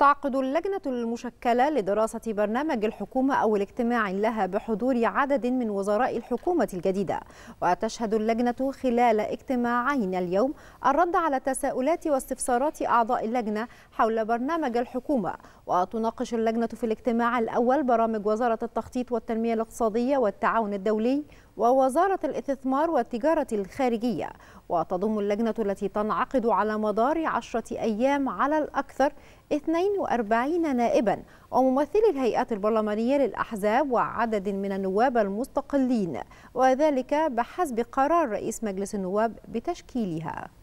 تعقد اللجنة المشكلة لدراسة برنامج الحكومة أو الاجتماع لها بحضور عدد من وزراء الحكومة الجديدة وتشهد اللجنة خلال اجتماعين اليوم الرد على تساؤلات واستفسارات أعضاء اللجنة حول برنامج الحكومة وتناقش اللجنة في الاجتماع الأول برامج وزارة التخطيط والتنمية الاقتصادية والتعاون الدولي ووزارة الاستثمار والتجارة الخارجية وتضم اللجنة التي تنعقد على مدار عشرة أيام على الأكثر 42 نائبا وممثلي الهيئات البرلمانية للأحزاب وعدد من النواب المستقلين وذلك بحسب قرار رئيس مجلس النواب بتشكيلها